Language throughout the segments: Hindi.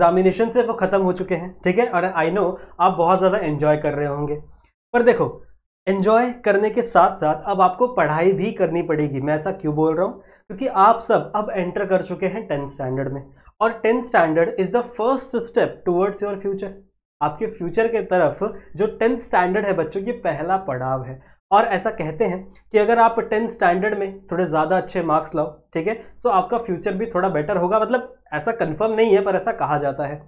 एग्जामिनेशन से वो ख़त्म हो चुके हैं ठीक है और आई नो आप बहुत ज़्यादा एन्जॉय कर रहे होंगे पर देखो एन्जॉय करने के साथ साथ अब आपको पढ़ाई भी करनी पड़ेगी मैं ऐसा क्यों बोल रहा हूँ क्योंकि आप सब अब एंटर कर चुके हैं टेंथ स्टैंडर्ड में और tenth standard is the first step towards your future आपके फ्यूचर के तरफ जो टेंथ स्टैंडर्ड है बच्चों ये पहला पड़ाव है और ऐसा कहते हैं कि अगर आप टेंथ स्टैंडर्ड में थोड़े ज़्यादा अच्छे मार्क्स लाओ ठीक है सो आपका फ्यूचर भी थोड़ा बेटर होगा मतलब ऐसा कन्फर्म नहीं है पर ऐसा कहा जाता है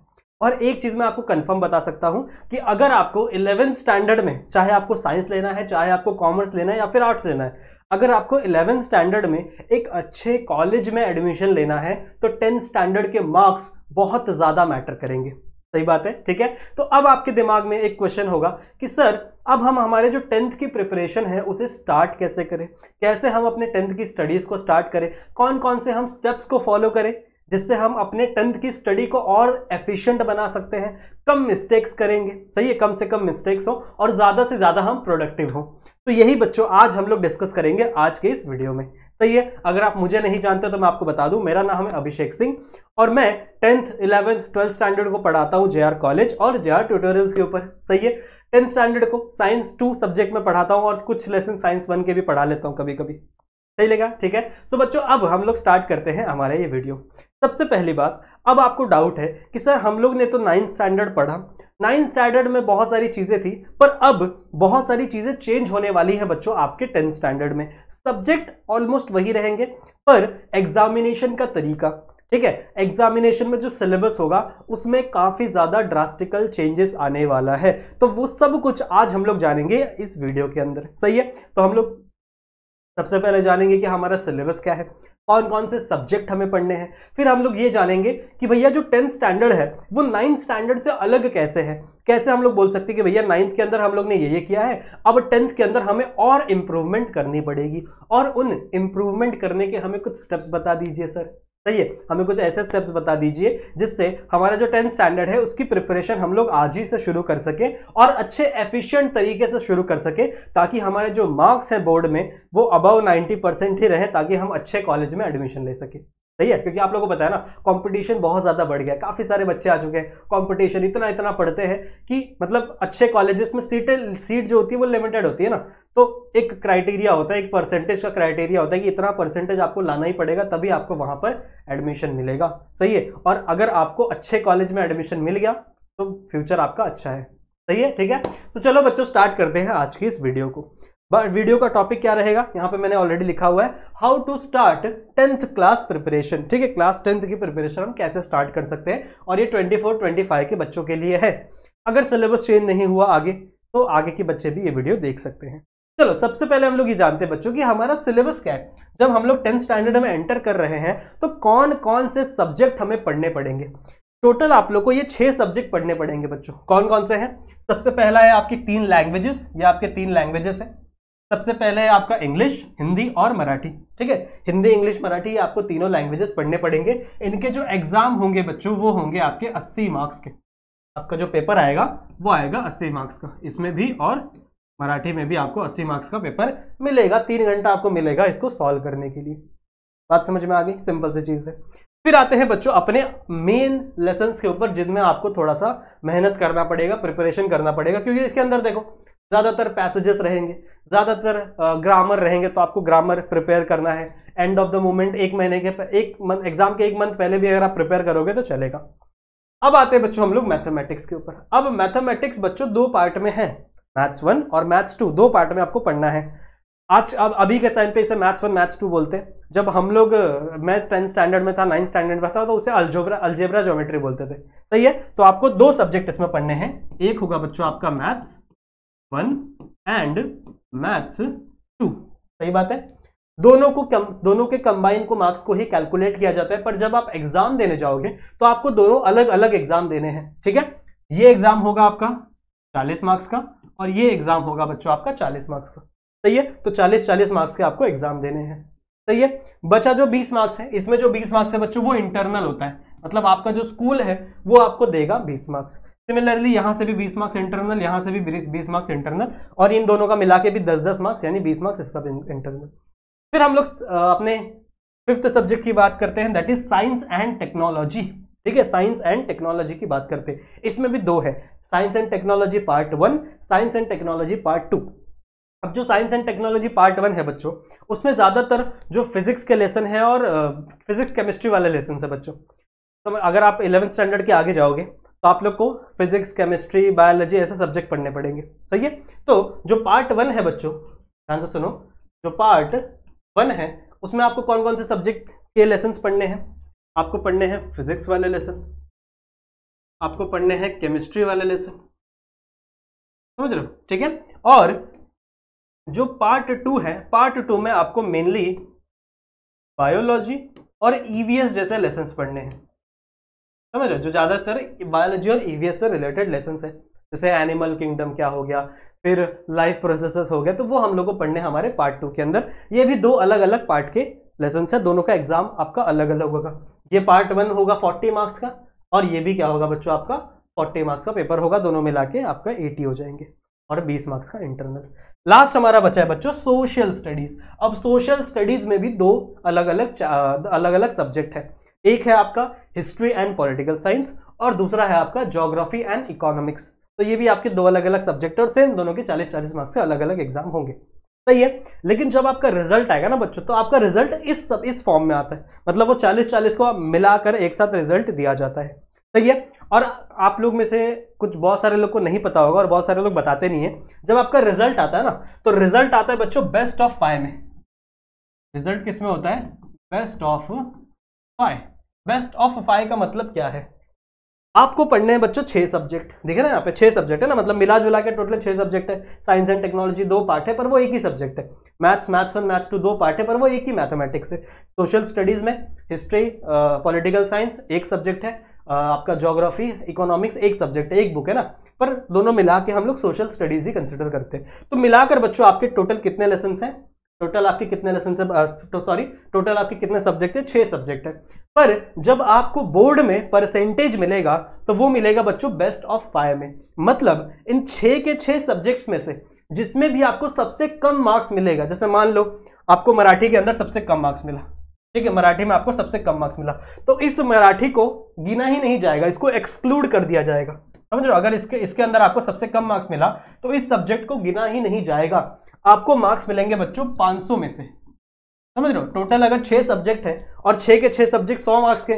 और एक चीज़ मैं आपको कंफर्म बता सकता हूँ कि अगर आपको इलेवेंथ स्टैंडर्ड में चाहे आपको साइंस लेना है चाहे आपको कॉमर्स लेना है या फिर आर्ट्स लेना है अगर आपको इलेवेंथ स्टैंडर्ड में एक अच्छे कॉलेज में एडमिशन लेना है तो टेंथ स्टैंडर्ड के मार्क्स बहुत ज़्यादा मैटर करेंगे सही बात है ठीक है तो अब आपके दिमाग में एक क्वेश्चन होगा कि सर अब हम हमारे जो टेंथ की प्रिपरेशन है उसे स्टार्ट कैसे करें कैसे हम अपने टेंथ की स्टडीज़ को स्टार्ट करें कौन कौन से हम स्टेप्स को फॉलो करें जिससे हम अपने टेंथ की स्टडी को और एफिशिएंट बना सकते हैं कम मिस्टेक्स करेंगे सही है कम से कम मिस्टेक्स हो और ज़्यादा से ज़्यादा हम प्रोडक्टिव हो तो यही बच्चों आज हम लोग डिस्कस करेंगे आज के इस वीडियो में सही है अगर आप मुझे नहीं जानते तो मैं आपको बता दूं मेरा नाम है अभिषेक सिंह और मैं टेंथ इलेवेंथ ट्वेल्थ स्टैंडर्ड को पढ़ाता हूँ जे कॉलेज और जे ट्यूटोरियल्स के ऊपर सही है टेंथ स्टैंडर्ड को साइंस टू सब्जेक्ट में पढ़ाता हूँ और कुछ लेसन साइंस वन के भी पढ़ा लेता हूँ कभी कभी सही लगा ठीक है सो so, बच्चों अब हम लोग स्टार्ट करते हैं हमारा ये वीडियो सबसे पहली बात अब आपको डाउट है कि सर हम लोग ने तो नाइन्थ स्टैंडर्ड पढ़ा नाइन्थ स्टैंडर्ड में बहुत सारी चीज़ें थी पर अब बहुत सारी चीज़ें चेंज होने वाली हैं बच्चों आपके टेंथ स्टैंडर्ड में सब्जेक्ट ऑलमोस्ट वही रहेंगे पर एग्जामिनेशन का तरीका ठीक है एग्जामिनेशन में जो सिलेबस होगा उसमें काफी ज्यादा ड्रास्टिकल चेंजेस आने वाला है तो वो सब कुछ आज हम लोग जानेंगे इस वीडियो के अंदर सही है तो हम लोग सबसे पहले जानेंगे कि हमारा सिलेबस क्या है कौन कौन से सब्जेक्ट हमें पढ़ने हैं फिर हम लोग ये जानेंगे कि भैया जो टेंथ स्टैंडर्ड है वो नाइन्थ स्टैंडर्ड से अलग कैसे है कैसे हम लोग बोल सकते हैं कि भैया नाइन्थ के अंदर हम लोग ने ये ये किया है अब टेंथ के अंदर हमें और इम्प्रूवमेंट करनी पड़ेगी और उन इम्प्रूवमेंट करने के हमें कुछ स्टेप्स बता दीजिए सर सही है हमें कुछ ऐसे स्टेप्स बता दीजिए जिससे हमारा जो टेंथ स्टैंडर्ड है उसकी प्रिपरेशन हम लोग आज ही से शुरू कर सकें और अच्छे एफिशिएंट तरीके से शुरू कर सकें ताकि हमारे जो मार्क्स हैं बोर्ड में वो अबव 90 परसेंट ही रहे ताकि हम अच्छे कॉलेज में एडमिशन ले सकें सही है क्योंकि आप लोगों को बताया ना कंपटीशन बहुत ज़्यादा बढ़ गया काफ़ी सारे बच्चे आ चुके हैं कंपटीशन इतना इतना पढ़ते हैं कि मतलब अच्छे कॉलेजेस में सीटें सीट जो होती है वो लिमिटेड होती है ना तो एक क्राइटेरिया होता है एक परसेंटेज का क्राइटेरिया होता है कि इतना परसेंटेज आपको लाना ही पड़ेगा तभी आपको वहाँ पर एडमिशन मिलेगा सही है और अगर आपको अच्छे कॉलेज में एडमिशन मिल गया तो फ्यूचर आपका अच्छा है सही है ठीक है तो चलो बच्चों स्टार्ट करते हैं आज की इस वीडियो को बट वीडियो का टॉपिक क्या रहेगा यहाँ पे मैंने ऑलरेडी लिखा हुआ है how to start tenth class preparation ठीक है क्लास टेंथ की प्रिपरेशन हम कैसे स्टार्ट कर सकते हैं और ये ट्वेंटी फोर ट्वेंटी फाइव के बच्चों के लिए है अगर सिलेबस चेंज नहीं हुआ आगे तो आगे के बच्चे भी ये वीडियो देख सकते हैं चलो सबसे पहले हम लोग ये जानते हैं बच्चों की हमारा सिलेबस क्या है जब हम लोग टेंथ स्टैंडर्ड में एंटर कर रहे हैं तो कौन कौन से सब्जेक्ट हमें पढ़ने पड़ेंगे टोटल आप लोग को ये छह सब्जेक्ट पढ़ने पड़ेंगे बच्चों कौन कौन से हैं सबसे पहला है आपकी तीन लैंग्वेजेस ये आपके तीन लैंग्वेजेस हैं सबसे पहले है आपका इंग्लिश हिंदी और मराठी ठीक है हिंदी इंग्लिश मराठी आपको तीनों लैंग्वेजेस पढ़ने पड़ेंगे इनके जो एग्जाम होंगे बच्चों वो होंगे आपके 80 मार्क्स के आपका जो पेपर आएगा वो आएगा 80 मार्क्स का इसमें भी और मराठी में भी आपको 80 मार्क्स का पेपर मिलेगा तीन घंटा आपको मिलेगा इसको सॉल्व करने के लिए बात समझ में आ गई सिंपल सी चीज़ है फिर आते हैं बच्चों अपने मेन लेसन के ऊपर जिनमें आपको थोड़ा सा मेहनत करना पड़ेगा प्रिपरेशन करना पड़ेगा क्योंकि इसके अंदर देखो ज़्यादातर पैसेजेस रहेंगे ज़्यादातर ग्रामर रहेंगे तो आपको ग्रामर प्रिपेयर करना है एंड ऑफ द मोमेंट एक महीने के एक मंथ एग्जाम के एक मंथ पहले भी अगर आप प्रिपेयर करोगे तो चलेगा अब आते हैं बच्चों हम लोग मैथमेटिक्स के ऊपर अब मैथमेटिक्स बच्चों दो पार्ट में है मैथ्स वन और मैथ्स टू दो पार्ट में आपको पढ़ना है आज अब अभी के टाइम पे इसे मैथ्स वन मैथ्स टू बोलते हैं जब हम लोग मैं टेंथ स्टैंडर्ड में था नाइन्थ स्टैंडर्ड में था तो उसे अल्जेब्रा अल्जेब्रा ज्योमेट्री बोलते थे सही है तो आपको दो सब्जेक्ट इसमें पढ़ने हैं एक होगा बच्चों आपका maths one and maths two सही बात है दोनों को कम, दोनों के कंबाइन को मार्क्स को ही कैलकुलेट किया जाता है पर जब आप एग्जाम देने जाओगे तो आपको दोनों अलग अलग एग्जाम देने हैं ठीक है ये एग्जाम होगा आपका 40 मार्क्स का और ये एग्जाम होगा बच्चों आपका 40 मार्क्स का सही है तो 40 40 मार्क्स के आपको एग्जाम देने हैं सही है बचा जो 20 मार्क्स है इसमें जो 20 मार्क्स है बच्चों वो इंटरनल होता है मतलब आपका जो स्कूल है वो आपको देगा 20 मार्क्स सिमिलरली यहाँ से भी 20 मार्क्स इंटरनल यहाँ से भी 20 मार्क्स इंटरनल और इन दोनों का मिला के भी 10-10 मार्क्स यानी 20 मार्क्स इसका इंटरनल फिर हम लोग अपने फिफ्थ सब्जेक्ट की बात करते हैं that is science and technology ठीक है साइंस एंड टेक्नोलॉजी की बात करते हैं इसमें भी दो है science and technology part one science and technology part two अब जो science and technology part one है बच्चों उसमें ज़्यादातर जो फिजिक्स के लेसन है और फिजिक्स केमिस्ट्री वाले लेसन है बच्चों तो अगर आप इलेवेंथ स्टैंडर्ड के आगे जाओगे तो आप लोग को फिजिक्स केमिस्ट्री बायोलॉजी ऐसे सब्जेक्ट पढ़ने पड़ेंगे सही है तो जो पार्ट वन है बच्चों ध्यान से सुनो जो पार्ट वन है उसमें आपको कौन कौन से सब्जेक्ट के लेसन पढ़ने हैं आपको पढ़ने हैं फिजिक्स वाले लेसन आपको पढ़ने हैं केमिस्ट्री वाले लेसन समझ लो ठीक है और जो पार्ट टू है पार्ट टू में आपको मेनली बायोलॉजी और ईवीएस e जैसे लेसन पढ़ने हैं समझ रहे जो ज़्यादातर बायोलॉजी और ई e से रिलेटेड लेसन है जैसे एनिमल किंगडम क्या हो गया फिर लाइफ प्रोसेसेस हो गया तो वो हम लोग को पढ़ने हमारे पार्ट टू के अंदर ये भी दो अलग अलग पार्ट के लेसन है दोनों का एग्जाम आपका अलग अलग होगा ये पार्ट वन होगा फोर्टी मार्क्स का और ये भी क्या होगा बच्चों आपका फोर्टी मार्क्स का पेपर होगा दोनों मिला के आपका एटी हो जाएंगे और बीस मार्क्स का इंटरनल लास्ट हमारा बचा है बच्चों सोशल स्टडीज अब सोशल स्टडीज में भी दो अलग अलग अलग अलग सब्जेक्ट है एक है आपका हिस्ट्री एंड पॉलिटिकल साइंस और दूसरा है आपका जोग्राफी एंड इकोनॉमिक्स तो ये भी आपके दो अलग अलग सब्जेक्ट और सेम दोनों के चालीस चालीस मार्क्स से अलग अलग एग्जाम होंगे सही है लेकिन जब आपका रिजल्ट आएगा ना बच्चों तो आपका रिजल्ट इस सब इस फॉर्म में आता है मतलब वो चालीस चालीस को मिलाकर एक साथ रिजल्ट दिया जाता है सही है और आप लोग में से कुछ बहुत सारे लोग को नहीं पता होगा और बहुत सारे लोग बताते नहीं है जब आपका रिजल्ट आता है ना तो रिजल्ट आता है बच्चों बेस्ट ऑफ फाइव में रिजल्ट किस में होता है best of five best of five का मतलब क्या है आपको पढ़ने हैं बच्चों छह सब्जेक्ट देखे ना यहाँ पे छह सब्जेक्ट है ना मतलब मिला जुला के टोटल छह सब्जेक्ट है साइंस एंड टेक्नोलॉजी दो पार्ट है पर वो एक ही सब्जेक्ट है maths maths one maths two दो पार्ट है पर वो एक ही मैथमेटिक्स है सोशल स्टडीज में हिस्ट्री पॉलिटिकल साइंस एक सब्जेक्ट है uh, आपका जोग्राफी इकोनॉमिक्स एक सब्जेक्ट है एक बुक है ना पर दोनों मिला के हम लोग सोशल स्टडीज ही कंसिडर करते हैं तो मिलाकर बच्चों आपके टोटल कितने लेसन हैं टोटल आपके कितने लेसन से तो सॉरी टोटल आपके कितने सब्जेक्ट है छह सब्जेक्ट है पर जब आपको बोर्ड में परसेंटेज मिलेगा तो वो मिलेगा बच्चों बेस्ट ऑफ फाइव में मतलब इन छः के छः सब्जेक्ट्स में से जिसमें भी आपको सबसे कम मार्क्स मिलेगा जैसे मान लो आपको मराठी के अंदर सबसे कम मार्क्स मिला ठीक है मराठी में आपको सबसे कम मार्क्स मिला तो इस मराठी को गिना ही नहीं जाएगा इसको एक्सक्लूड कर दिया जाएगा समझ रहे हो अगर इसके इसके अंदर आपको सबसे कम मार्क्स मिला तो इस सब्जेक्ट को गिना ही नहीं जाएगा आपको मार्क्स मिलेंगे बच्चों सौ में से समझ रहे हो टोटल अगर छः सब्जेक्ट है और छः के छः सब्जेक्ट सौ मार्क्स के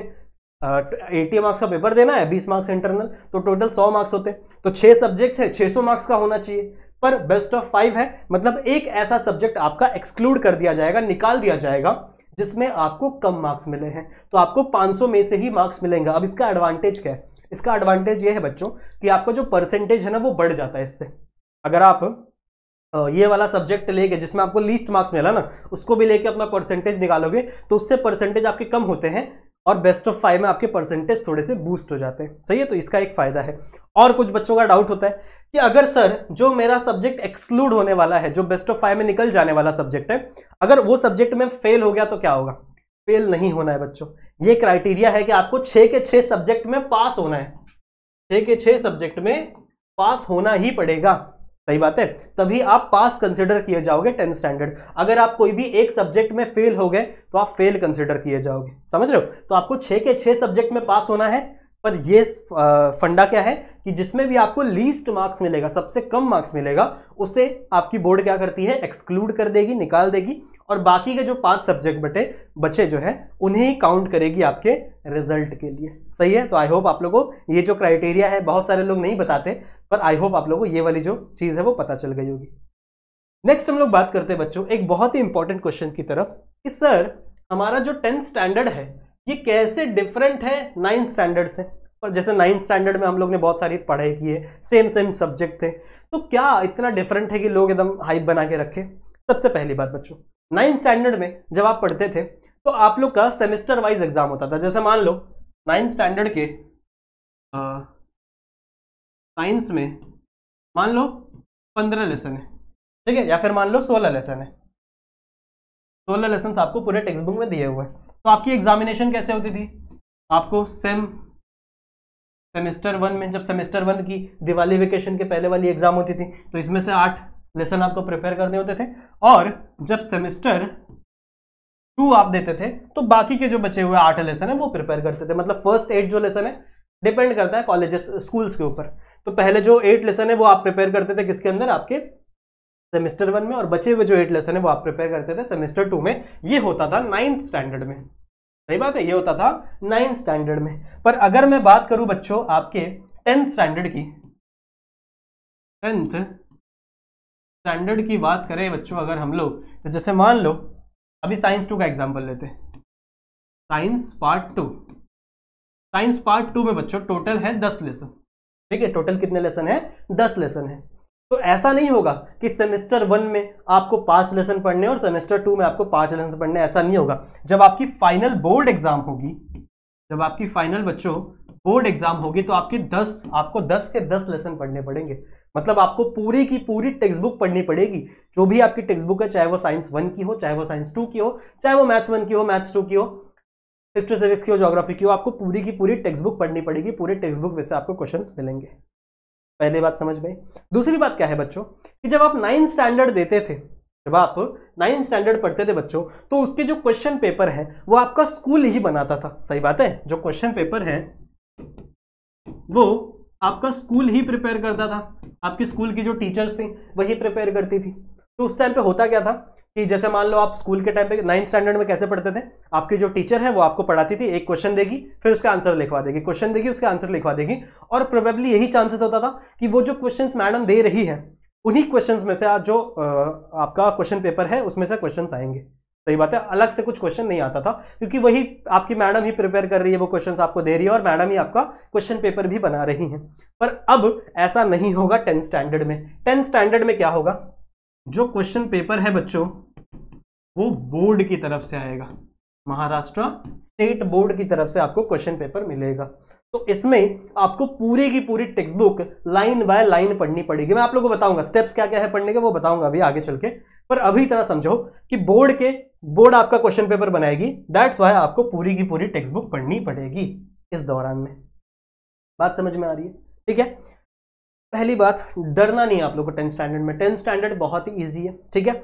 एटी मार्क्स का पेपर देना है बीस मार्क्स इंटरनल तो टोटल सौ मार्क्स होते तो छः सब्जेक्ट है छः सौ मार्क्स का होना चाहिए पर बेस्ट ऑफ फाइव है मतलब एक ऐसा सब्जेक्ट आपका एक्सक्लूड कर दिया जाएगा निकाल दिया जाएगा जिसमें आपको कम मार्क्स मिले हैं तो आपको 500 में से ही मार्क्स मिलेंगे अब इसका एडवांटेज क्या है इसका एडवांटेज ये है बच्चों कि आपका जो परसेंटेज है ना वो बढ़ जाता है इससे अगर आप ये वाला सब्जेक्ट लेके जिसमें आपको लीस्ट मार्क्स मिला ना उसको भी लेके अपना परसेंटेज निकालोगे तो उससे परसेंटेज आपके कम होते हैं और बेस्ट ऑफ फाइव में आपके परसेंटेज थोड़े से बूस्ट हो जाते हैं सही है तो इसका एक फायदा है और कुछ बच्चों का डाउट होता है कि अगर सर जो मेरा सब्जेक्ट एक्सक्लूड होने वाला है जो बेस्ट ऑफ फाइव में निकल जाने वाला सब्जेक्ट है अगर वो सब्जेक्ट में फेल हो गया तो क्या होगा फेल नहीं होना है बच्चों ये क्राइटेरिया है कि आपको छ के छह सब्जेक्ट में पास होना है छ के छह सब्जेक्ट में पास होना ही पड़ेगा सही बात है तभी आप पास कंसिडर किए जाओगे टेंथ स्टैंडर्ड अगर आप कोई भी एक सब्जेक्ट में फेल हो गए तो आप फेल कंसिडर किए जाओगे समझ रहे हो तो आपको छ के छह सब्जेक्ट में पास होना है पर ये फंडा क्या है कि जिसमें भी आपको लीस्ट मार्क्स मिलेगा सबसे कम मार्क्स मिलेगा उसे आपकी बोर्ड क्या करती है एक्सक्लूड कर देगी निकाल देगी और बाकी के जो पांच सब्जेक्ट बटे बचे जो है उन्हें काउंट करेगी आपके रिजल्ट के लिए सही है तो आई होप आप लोगों को ये जो क्राइटेरिया है बहुत सारे लोग नहीं बताते पर आई होप आप लोगों को ये वाली जो चीज़ है वो पता चल गई होगी नेक्स्ट हम लोग बात करते हैं बच्चों एक बहुत ही इंपॉर्टेंट क्वेश्चन की तरफ कि सर हमारा जो टेंथ स्टैंडर्ड है ये कैसे डिफरेंट है नाइन्थ स्टैंडर्ड से पर जैसे नाइन्थ स्टैंडर्ड में हम लोग ने बहुत सारी पढ़ाई की है सेम सेम सब्जेक्ट थे तो क्या इतना डिफरेंट है कि लोग एकदम हाइप बना के रखे सबसे पहली बात बच्चों नाइन्थ स्टैंडर्ड में जब आप पढ़ते थे तो आप लोग का सेमेस्टर वाइज एग्जाम होता था जैसे मान लो नाइन्थ स्टैंडर्ड के साइंस में मान लो पंद्रह लेसन है ठीक है या फिर मान लो सोलह लेसन है सोलह लेसन आपको पूरे टेक्स्ट बुक में दिए हुए हैं तो आपकी एग्जामिनेशन कैसे होती थी आपको सेम सेमेस्टर वन में जब सेमेस्टर वन की दिवाली वेकेशन के पहले वाली एग्जाम होती थी तो इसमें से आठ लेसन आपको प्रिपेयर करने होते थे और जब सेमिस्टर टू आप देते थे तो बाकी के जो बचे हुए आठ लेसन है वो प्रिपेयर करते थे मतलब फर्स्ट एट जो लेसन है डिपेंड करता है कॉलेजेस स्कूल्स के ऊपर तो पहले जो एट लेसन है वो आप प्रिपेयर करते थे किसके अंदर आपके सेमिस्टर वन में और बचे हुए जो एट लेसन है वो आप प्रिपेयर करते थे सेमिस्टर टू में ये होता था नाइन्थ स्टैंडर्ड में सही बात है ये होता था नाइन्थ स्टैंडर्ड में पर अगर मैं बात करूं बच्चों आपके टेंथ स्टैंडर्ड की टेंथ स्टैंडर्ड की बात करें बच्चों अगर हम लोग तो जैसे मान लो अभी साइंस टू का एग्जाम्पल लेते हैं science part two science part two में बच्चों टोटल है दस लेसन ठीक है टोटल कितने लेसन है दस लेसन है तो ऐसा नहीं होगा कि सेमेस्टर वन में आपको पांच लेसन पढ़ने और सेमेस्टर टू में आपको पांच लेसन पढ़ने ऐसा नहीं होगा जब आपकी फाइनल बोर्ड एग्जाम होगी जब आपकी फाइनल बच्चों बोर्ड एग्जाम होगी तो आपके दस आपको दस के दस लेसन पढ़ने पड़ेंगे मतलब आपको पूरी की पूरी टेक्स्ट बुक पढ़नी पड़ेगी जो भी आपकी टेक्स्ट बुक है चाहे वो साइंस वन की हो चाहे वो साइंस टू की हो चाहे वो मैथ्स वन की हो मैथ्स टू की हो हिस्ट्री सिविक्स की हो जोग्राफी की हो आपको पूरी की पूरी टेक्स्ट बुक पढ़नी पड़ेगी पूरे टेक्स्ट बुक में से आपको क्वेश्चन मिलेंगे पहली बात समझ में दूसरी बात क्या है बच्चों कि जब आप नाइन्थ स्टैंडर्ड देते थे जब आप नाइन्थ स्टैंडर्ड पढ़ते थे बच्चों तो उसके जो क्वेश्चन पेपर है वो आपका स्कूल ही बनाता था सही बात है जो क्वेश्चन पेपर है वो आपका स्कूल ही प्रिपेयर करता था आपके स्कूल की जो टीचर्स थी वही प्रिपेयर करती थी तो उस टाइम पे होता क्या था कि जैसे मान लो आप स्कूल के टाइम पे नाइन्थ स्टैंडर्ड में कैसे पढ़ते थे आपकी जो टीचर है वो आपको पढ़ाती थी एक क्वेश्चन देगी फिर उसका आंसर लिखवा देगी क्वेश्चन देगी उसका आंसर लिखवा देगी और प्रोबेबली यही चांसेस होता था कि वो जो क्वेश्चन मैडम दे रही है उन्हीं क्वेश्चन में से आज जो आपका क्वेश्चन पेपर है उसमें से क्वेश्चन आएंगे सही बात है अलग से कुछ क्वेश्चन नहीं आता था क्योंकि वही आपकी मैडम ही प्रिपेयर कर रही है वो क्वेश्चन आपको दे रही है और मैडम ही आपका क्वेश्चन पेपर भी बना रही है पर अब ऐसा नहीं होगा टेंथ स्टैंडर्ड में टेंथ स्टैंडर्ड में क्या होगा जो क्वेश्चन पेपर है बच्चों वो बोर्ड की तरफ से आएगा महाराष्ट्र स्टेट बोर्ड की तरफ से आपको क्वेश्चन पेपर मिलेगा तो इसमें आपको पूरी की पूरी text book line by line पढ़नी पड़ेगी मैं आप लोगों को बताऊंगा स्टेप्स क्या क्या है पढ़ने के वो बताऊंगा अभी आगे चल के पर अभी तरह समझो कि बोर्ड के बोर्ड आपका क्वेश्चन पेपर बनाएगी दैट्स वाई आपको पूरी की पूरी टेक्स्ट बुक पढ़नी पड़ेगी इस दौरान में बात समझ में आ रही है ठीक है पहली बात डरना नहीं आप लोग को टेंथ स्टैंडर्ड में टेंथ स्टैंडर्ड बहुत ही ईजी है ठीक है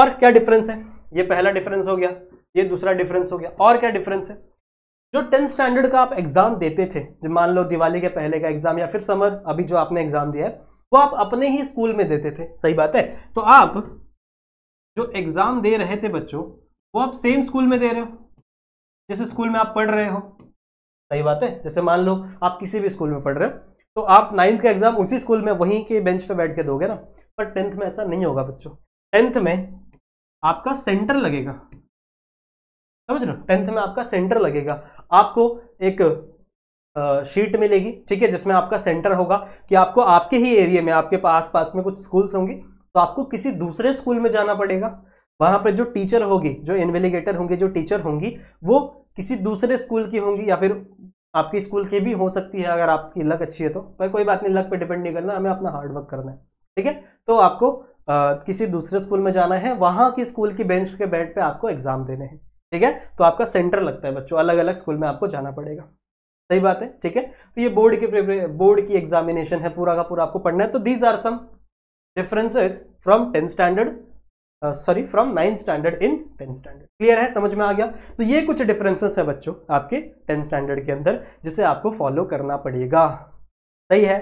और क्या डिफरेंस है ये पहला डिफरेंस हो गया ये दूसरा डिफरेंस हो गया और क्या डिफरेंस है जो टेंथ स्टैंडर्ड का आप एग्जाम देते थे जो मान लो दिवाली के पहले का एग्जाम या फिर समर अभी जो आपने एग्जाम दिया है वो आप अपने ही स्कूल में देते थे सही बात है तो आप जो एग्जाम दे रहे थे बच्चों वो आप सेम स्कूल में दे रहे हो जिस स्कूल में आप पढ़ रहे हो सही बात है जैसे मान लो आप किसी भी स्कूल में पढ़ रहे हो तो आप नाइन्थ का एग्जाम उसी स्कूल में वहीं के बेंच पे बैठ के दोगे ना पर टेंथ में ऐसा नहीं होगा बच्चों टेंथ में आपका सेंटर लगेगा समझ लो टेंथ में आपका सेंटर लगेगा आपको एक शीट मिलेगी ठीक है जिसमें आपका सेंटर होगा कि आपको आपके ही एरिया में आपके पास पास में कुछ स्कूल्स होंगी तो आपको किसी दूसरे स्कूल में जाना पड़ेगा वहाँ पर जो टीचर होगी जो इन्वेलिगेटर होंगे जो टीचर होंगी वो किसी दूसरे स्कूल की होंगी या फिर आपके स्कूल की भी हो सकती है अगर आपकी लक अच्छी है तो पर कोई बात नहीं लक पे डिपेंड नहीं करना हमें अपना हार्डवर्क करना है ठीक है तो आपको आ, किसी दूसरे स्कूल में जाना है वहाँ की स्कूल की बेंच के बेड पे आपको एग्ज़ाम देने हैं ठीक है तो आपका सेंटर लगता है बच्चों अलग अलग स्कूल में आपको जाना पड़ेगा सही बात है ठीक है तो ये बोर्ड की बोर्ड की एग्जामिनेशन है पूरा का पूरा आपको पढ़ना है तो these are some differences from tenth standard sorry from ninth standard in tenth standard clear है समझ में आ गया तो ये कुछ डिफरेंसेस है बच्चों आपके टेंथ स्टैंडर्ड के अंदर जिसे आपको फॉलो करना पड़ेगा सही है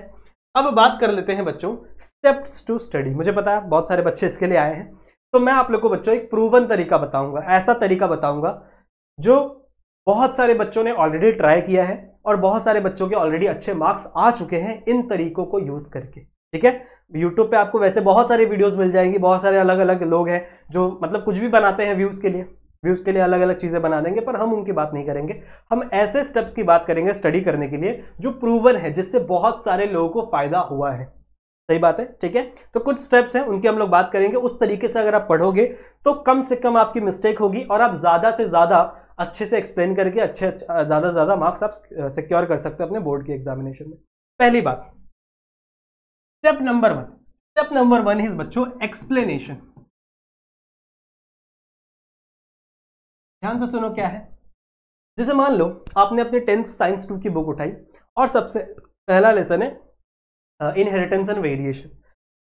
अब बात कर लेते हैं बच्चों स्टेप्स टू स्टडी मुझे पता है बहुत सारे बच्चे इसके लिए आए हैं तो मैं आप लोग को बच्चों एक प्रूवन तरीका बताऊंगा ऐसा तरीका बताऊंगा जो बहुत सारे बच्चों ने ऑलरेडी ट्राई किया है और बहुत सारे बच्चों के ऑलरेडी अच्छे मार्क्स आ चुके हैं इन तरीकों को यूज करके ठीक है यूट्यूब पे आपको वैसे बहुत सारे वीडियोस मिल जाएंगी बहुत सारे अलग अलग लोग हैं जो मतलब कुछ भी बनाते हैं व्यूज़ के लिए व्यूज़ के लिए अलग अलग चीज़ें बना देंगे पर हम उनकी बात नहीं करेंगे हम ऐसे स्टेप्स की बात करेंगे स्टडी करने के लिए जो प्रूवन है जिससे बहुत सारे लोगों को फ़ायदा हुआ है सही बात है ठीक है तो कुछ स्टेप्स हैं उनकी हम लोग बात करेंगे उस तरीके से अगर आप पढ़ोगे तो कम से कम आपकी मिस्टेक होगी और आप ज़्यादा से ज़्यादा अच्छे से एक्सप्लेन करके अच्छे ज़्यादा से ज़्यादा मार्क्स आप सिक्योर कर सकते हो अपने बोर्ड के एग्जामिनेशन में पहली बात step number one step number one is बच्चों एक्सप्लेनेशन ध्यान से सुनो क्या है जैसे मान लो आपने अपने टेंथ साइंस टू की बुक उठाई और सबसे पहला लेसन है इनहेरिटेंस एंड वेरिएशन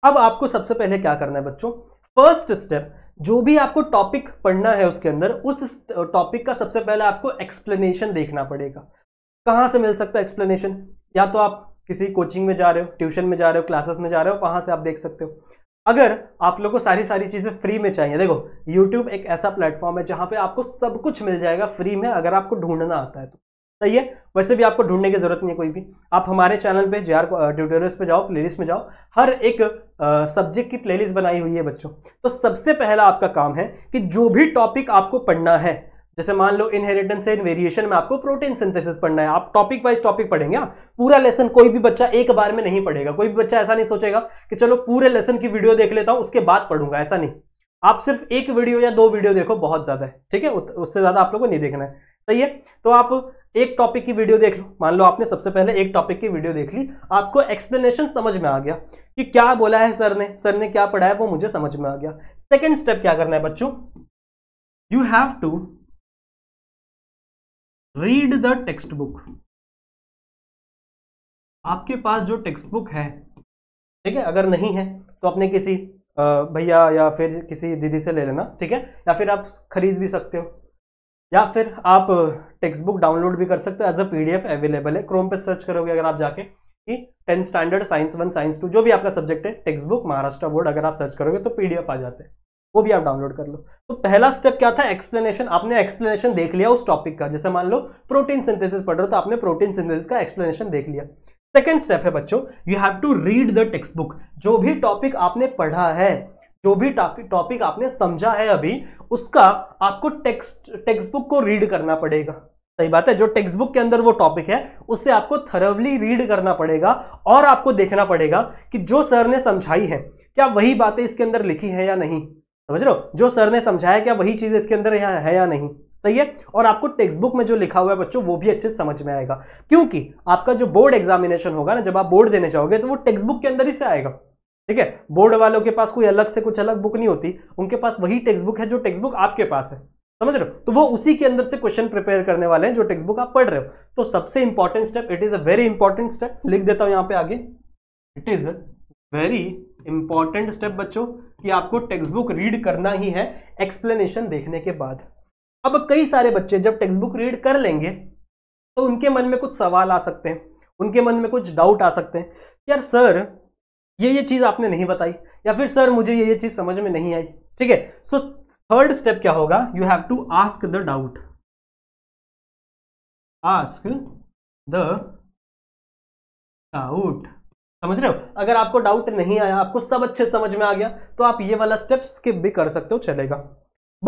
अब आपको सबसे पहले क्या करना है बच्चों फर्स्ट स्टेप जो भी आपको टॉपिक पढ़ना है उसके अंदर उस टॉपिक का सबसे पहले आपको एक्सप्लेनेशन देखना पड़ेगा कहाँ से मिल सकता है एक्सप्लेनेशन या तो आप किसी कोचिंग में जा रहे हो ट्यूशन में जा रहे हो क्लासेस में जा रहे हो वहाँ से आप देख सकते हो अगर आप लोग को सारी सारी चीज़ें फ्री में चाहिए देखो YouTube एक ऐसा प्लेटफॉर्म है जहाँ पे आपको सब कुछ मिल जाएगा फ्री में अगर आपको ढूंढना आता है तो सही है वैसे भी आपको ढूंढने की जरूरत नहीं है कोई भी आप हमारे चैनल पे जे आर ट्यूटोरियल्स पे जाओ प्लेलिस्ट में जाओ हर एक सब्जेक्ट की प्लेलिस्ट बनाई हुई है बच्चों तो सबसे पहला आपका काम है कि जो भी टॉपिक आपको पढ़ना है जैसे मान लो इनहेरिटेंस एंड वेरिएशन में आपको प्रोटीन सिंथेसिस पढ़ना है आप टॉपिक वाइज टॉपिक पढ़ेंगे आप हाँ, पूरा लेसन कोई भी बच्चा एक बार में नहीं पढ़ेगा कोई भी बच्चा ऐसा नहीं सोचेगा कि चलो पूरे लेसन की वीडियो देख लेता हूं उसके बाद पढ़ूंगा ऐसा नहीं आप सिर्फ एक वीडियो या दो वीडियो देखो बहुत ज्यादा है ठीक है उससे ज्यादा आप लोगों को नहीं देखना है सही है तो आप एक टॉपिक की वीडियो देख लो मान लो आपने सबसे पहले एक टॉपिक की वीडियो देख ली आपको एक्सप्लेनेशन समझ में आ गया कि क्या बोला है सर ने सर ने क्या पढ़ाया वो मुझे समझ में आ गया सेकेंड स्टेप क्या करना है बच्चों you have to read the text book आपके पास जो टेक्स्ट बुक है ठीक है अगर नहीं है तो अपने किसी भैया या फिर किसी दीदी से ले लेना ठीक है या फिर आप खरीद भी सकते हो या फिर आप टेक्स्ट बुक डाउनलोड भी कर सकते हो एज अ पीडीएफ अवेलेबल है क्रोम पे सर्च करोगे अगर आप जाके कि tenth standard science one science two जो भी आपका सब्जेक्ट है टेक्स्ट बुक महाराष्ट्र बोर्ड अगर आप सर्च करोगे तो पीडीएफ आ जाते हैं वो भी आप डाउनलोड कर लो तो पहला स्टेप क्या था एक्सप्लेनेशन आपने एक्सप्लेनेशन देख लिया उस टॉपिक का जैसे मान लो प्रोटीन सिंथेसिस पढ़ रहे हो तो आपने प्रोटीन सिंथेसिस का एक्सप्लेनेशन देख लिया सेकेंड स्टेप है बच्चों you have to read the text book जो भी टॉपिक आपने पढ़ा है जो भी टॉपिक आपने समझा है अभी उसका आपको टेक्स्ट टेक्स्ट बुक को रीड करना पड़ेगा सही बात है जो टेक्स्ट बुक के अंदर वो टॉपिक है उससे आपको थरवली रीड करना पड़ेगा और आपको देखना पड़ेगा कि जो सर ने समझाई है क्या वही बातें इसके अंदर लिखी है या नहीं समझ रहे हो जो सर ने समझाया क्या वही चीज़ इसके अंदर है या नहीं सही है और आपको टेक्स्ट बुक में जो लिखा हुआ है बच्चों वो भी अच्छे से समझ में आएगा क्योंकि आपका जो बोर्ड एग्जामिनेशन होगा ना जब आप बोर्ड देने जाओगे तो वो टेक्स्ट बुक के अंदर ही से आएगा ठीक है बोर्ड वालों के पास कोई अलग से कुछ अलग बुक नहीं होती उनके पास वही टेक्स्ट बुक है जो टेक्स्ट बुक आपके पास है समझ रहे हो तो वो उसी के अंदर से क्वेश्चन प्रिपेयर करने वाले हैं जो टेक्स्ट बुक आप पढ़ रहे हो तो सबसे important step it is a very important step लिख देता हूं यहां पे आगे it is very important step बच्चों कि आपको टेक्स्ट बुक रीड करना ही है एक्सप्लेनेशन देखने के बाद अब कई सारे बच्चे जब टेक्स्ट बुक रीड कर लेंगे तो उनके मन में कुछ सवाल आ सकते हैं उनके मन में कुछ डाउट आ सकते हैं यार सर ये ये चीज़ आपने नहीं बताई या फिर सर मुझे ये ये चीज़ समझ में नहीं आई ठीक है सो थर्ड स्टेप क्या होगा you have to ask the doubt ask the doubt समझ रहे हो अगर आपको डाउट नहीं आया आपको सब अच्छे समझ में आ गया तो आप ये वाला स्टेप स्किप भी कर सकते हो चलेगा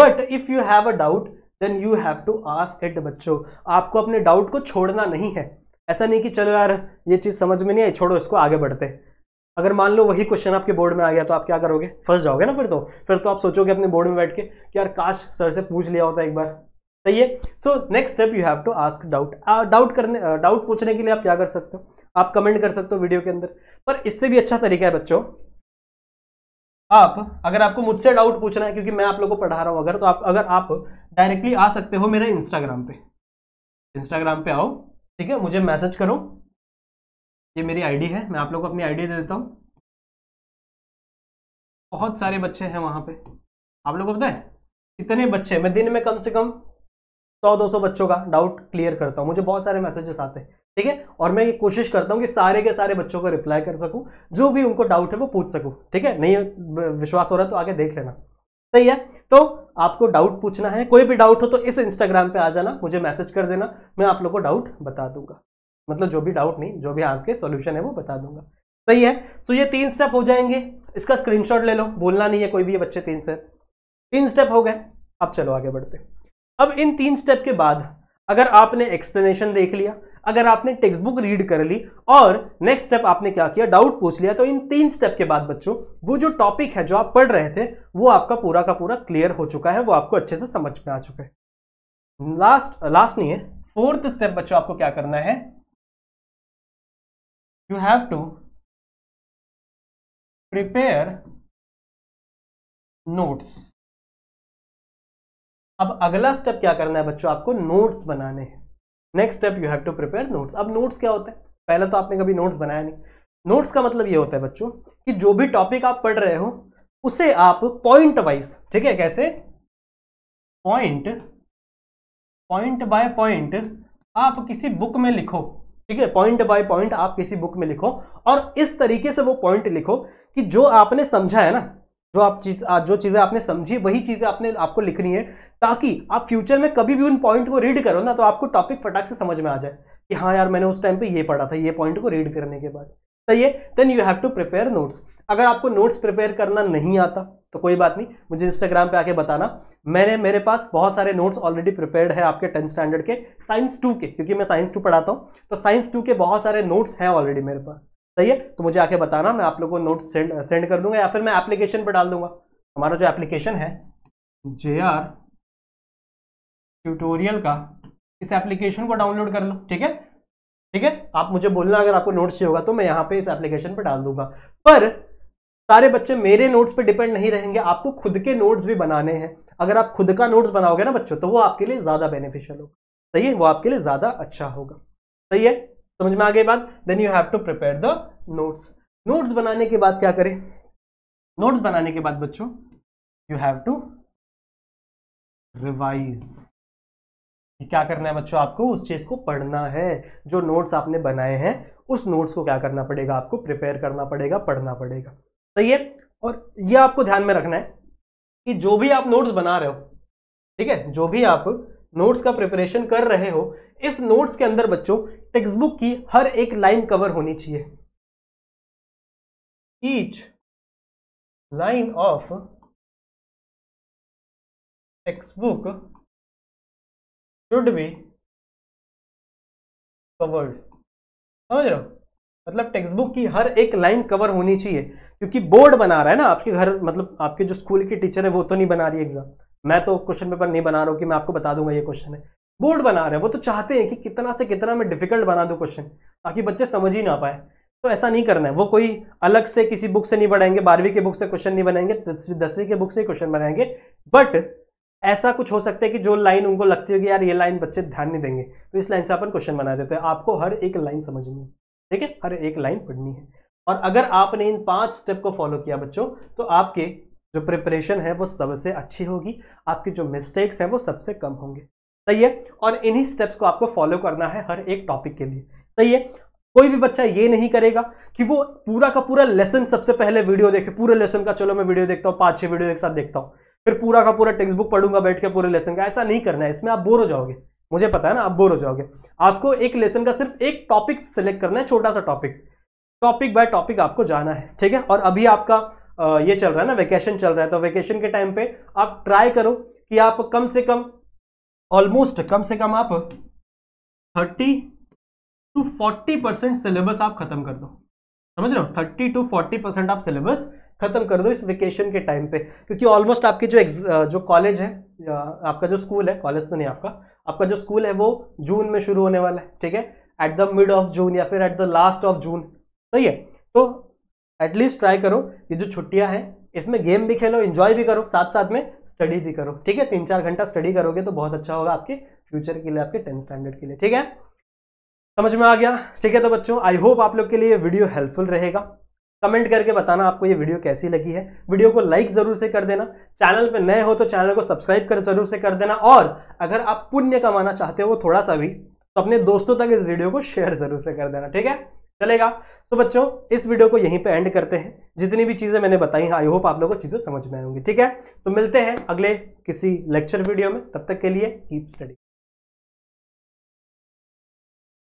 but if you have a doubt then you have to ask it बच्चों आपको अपने डाउट को छोड़ना नहीं है ऐसा नहीं कि चलो यार ये चीज़ समझ में नहीं आई छोड़ो इसको आगे बढ़ते अगर मान लो वही क्वेश्चन आपके बोर्ड में आ गया तो आप क्या करोगे फंस जाओगे ना फिर तो फिर तो आप सोचोगे अपने बोर्ड में बैठ के कि यार काश सर से पूछ लिया होता एक बार सही है so next step you have to ask doubt doubt करने डाउट uh, पूछने के लिए आप क्या कर सकते हो आप कमेंट कर सकते हो वीडियो के अंदर पर इससे भी अच्छा तरीका है बच्चों आप अगर आपको मुझसे डाउट पूछना है क्योंकि मैं आप लोगों को पढ़ा रहा हूं अगर तो आप अगर आप डायरेक्टली आ सकते हो मेरे इंस्टाग्राम पे इंस्टाग्राम पे आओ ठीक है मुझे मैसेज करो ये मेरी आईडी है मैं आप लोग को अपनी आईडी दे देता हूँ बहुत सारे बच्चे हैं वहाँ पे आप लोग को पता है कितने बच्चे मैं दिन में कम से कम सौ दो सौ बच्चों का डाउट क्लियर करता हूँ मुझे बहुत सारे मैसेजेस आते हैं ठीक है और मैं ये कोशिश करता हूँ कि सारे के सारे बच्चों को रिप्लाई कर सकूँ जो भी उनको डाउट है वो पूछ सकूँ ठीक है नहीं विश्वास हो रहा है तो आगे देख लेना सही है तो आपको डाउट पूछना है कोई भी डाउट हो तो इस इंस्टाग्राम पे आ जाना मुझे मैसेज कर देना मैं आप लोग को डाउट बता दूंगा मतलब जो भी डाउट नहीं जो भी आपके सॉल्यूशन है वो बता दूंगा सही है सो ये तीन स्टेप हो जाएंगे इसका स्क्रीनशॉट ले लो बोलना नहीं है कोई भी बच्चे तीन से तीन स्टेप हो गए अब चलो आगे बढ़ते अब इन तीन स्टेप के बाद अगर आपने एक्सप्लेनेशन देख लिया अगर आपने टेक्स्ट बुक रीड कर ली और नेक्स्ट स्टेप आपने क्या किया डाउट पूछ लिया तो इन तीन स्टेप के बाद बच्चों वो जो टॉपिक है जो आप पढ़ रहे थे वो आपका पूरा का पूरा क्लियर हो चुका है वो आपको अच्छे से समझ में आ चुका है लास्ट लास्ट नहीं है फोर्थ स्टेप बच्चों आपको क्या करना है you have to prepare notes अब अगला स्टेप क्या करना है बच्चों आपको नोट्स बनाने हैं next step you have to prepare notes अब नोट्स क्या होते हैं पहले तो आपने कभी नोट्स बनाया नहीं नोट्स का मतलब ये होता है बच्चों कि जो भी टॉपिक आप पढ़ रहे हो उसे आप पॉइंट वाइज ठीक है कैसे पॉइंट पॉइंट बाय पॉइंट आप किसी बुक में लिखो ठीक है पॉइंट बाय पॉइंट आप किसी बुक में लिखो और इस तरीके से वो पॉइंट लिखो कि जो आपने समझा है ना जो आप चीज जो चीजें आपने समझी वही चीजें आपने आपको लिखनी है ताकि आप फ्यूचर में कभी भी उन पॉइंट को रीड करो ना तो आपको टॉपिक फटाक से समझ में आ जाए कि हाँ यार मैंने उस टाइम पे ये पढ़ा था ये पॉइंट को रीड करने के बाद सही है then you have to prepare notes अगर आपको नोट्स प्रिपेयर करना नहीं आता तो कोई बात नहीं मुझे इंस्टाग्राम पे आके बताना मैंने मेरे पास बहुत सारे नोट्स ऑलरेडी प्रिपेयर्ड है आपके टेंथ स्टैंडर्ड के साइंस टू के क्योंकि मैं साइंस टू पढ़ाता हूँ तो साइंस टू के बहुत सारे नोट्स हैं ऑलरेडी मेरे पास सही है तो मुझे आके बताना मैं आप लोगों को नोट्स सेंड सेंड कर दूंगा या फिर मैं एप्लीकेशन पर डाल दूंगा हमारा जो एप्लीकेशन है जे आर ट्यूटोरियल का इस एप्लीकेशन को डाउनलोड कर लो ठीक है ठीक है आप मुझे बोलना अगर आपको नोट्स चाहिए होगा तो मैं यहाँ पे इस एप्लीकेशन पर डाल दूंगा पर सारे बच्चे मेरे नोट्स पे डिपेंड नहीं रहेंगे आपको खुद के नोट्स भी बनाने हैं अगर आप खुद का नोट्स बनाओगे ना बच्चों तो वो आपके लिए ज़्यादा बेनिफिशियल होगा सही है वो आपके लिए ज़्यादा अच्छा होगा सही है समझ में आगे बात then you have to prepare the notes notes बनाने के बाद क्या करें नोट्स बनाने के बाद बच्चों यू हैव टू रिवाइज क्या करना है बच्चों आपको उस चीज़ को पढ़ना है जो नोट्स आपने बनाए हैं उस नोट्स को क्या करना पड़ेगा आपको प्रिपेयर करना पड़ेगा पढ़ना पड़ेगा सही है और ये आपको ध्यान में रखना है कि जो भी आप नोट्स बना रहे हो ठीक है जो भी आप नोट्स का प्रिपरेशन कर रहे हो इस नोट्स के अंदर बच्चों टेक्स्ट बुक की हर एक लाइन कवर होनी चाहिए each line of text book should be covered समझ रहे हो मतलब टेक्स्ट बुक की हर एक लाइन कवर होनी चाहिए क्योंकि बोर्ड बना रहा है ना आपके घर मतलब आपके जो स्कूल की टीचर है वो तो नहीं बना रही एग्जाम मैं तो क्वेश्चन पेपर नहीं बना रहा हूँ कि मैं आपको बता दूंगा ये क्वेश्चन है बोर्ड बना रहे हैं वो तो चाहते हैं कि कितना से कितना मैं डिफिकल्ट बना दूँ क्वेश्चन ताकि बच्चे समझ ही ना पाए तो ऐसा नहीं करना है वो कोई अलग से किसी बुक से नहीं बढ़ाएंगे बारहवीं के बुक से क्वेश्चन नहीं बनाएंगे दसवीं के बुक से क्वेश्चन बनाएंगे बट ऐसा कुछ हो सकता है कि जो लाइन उनको लगती होगी यार ये लाइन बच्चे ध्यान नहीं देंगे तो इस लाइन से अपन क्वेश्चन बना देते हैं आपको हर एक लाइन समझनी है ठीक है हर एक लाइन पढ़नी है और अगर आपने इन पांच स्टेप को फॉलो किया बच्चों तो आपके जो प्रिपरेशन है वो सबसे अच्छी होगी आपके जो मिस्टेक्स हैं वो सबसे कम होंगे सही है और इन्हीं स्टेप्स को आपको फॉलो करना है हर एक टॉपिक के लिए सही है कोई भी बच्चा ये नहीं करेगा कि वो पूरा का पूरा लेसन सबसे पहले वीडियो देखे पूरे लेसन का चलो मैं वीडियो देखता हूँ पाँच छह वीडियो एक साथ देखता हूँ फिर पूरा का पूरा टेक्स्ट बुक पढ़ूंगा बैठ के पूरे लेसन का ऐसा नहीं करना है इसमें आप बोर हो जाओगे मुझे पता है ना आप बोर हो जाओगे आपको एक लेसन का सिर्फ एक टॉपिक सेलेक्ट करना है छोटा सा टॉपिक टॉपिक बाय टॉपिक आपको जाना है ठीक है और अभी आपका ये चल रहा है ना वेकेशन चल रहा है तो वेकेशन के टाइम पे आप ट्राई करो कि आप कम से कम ऑलमोस्ट कम से कम आप thirty to forty percent syllabus आप खत्म कर दो समझ रहे हो थर्टी टू फोर्टी परसेंट आप सिलेबस ख़त्म कर दो इस वेकेशन के टाइम पे क्योंकि ऑलमोस्ट आपके जो जो कॉलेज है आपका जो स्कूल है कॉलेज तो नहीं आपका आपका जो स्कूल है वो जून में शुरू होने वाला है ठीक है at the mid of June या फिर at the last of June सही है तो एटलीस्ट ट्राई करो ये जो छुट्टियां हैं इसमें गेम भी खेलो इन्जॉय भी करो साथ साथ में स्टडी भी करो ठीक है तीन चार घंटा स्टडी करोगे तो बहुत अच्छा होगा आपके फ्यूचर के लिए आपके टेंथ स्टैंडर्ड के लिए ठीक है समझ में आ गया ठीक है तो बच्चों आई होप आप लोग के लिए वीडियो हेल्पफुल रहेगा कमेंट करके बताना आपको ये वीडियो कैसी लगी है वीडियो को लाइक ज़रूर से कर देना चैनल पर नए हो तो चैनल को सब्सक्राइब कर ज़रूर से कर देना और अगर आप पुण्य कमाना चाहते हो थोड़ा सा भी तो अपने दोस्तों तक इस वीडियो को शेयर ज़रूर से कर देना ठीक है चलेगा सो बच्चों इस वीडियो को यहीं पे एंड करते हैं जितनी भी चीज़ें मैंने बताई हैं आई होप आप लोगों को चीज़ें समझ में आएंगी ठीक है सो मिलते हैं अगले किसी लेक्चर वीडियो में तब तक के लिए कीप स्टडी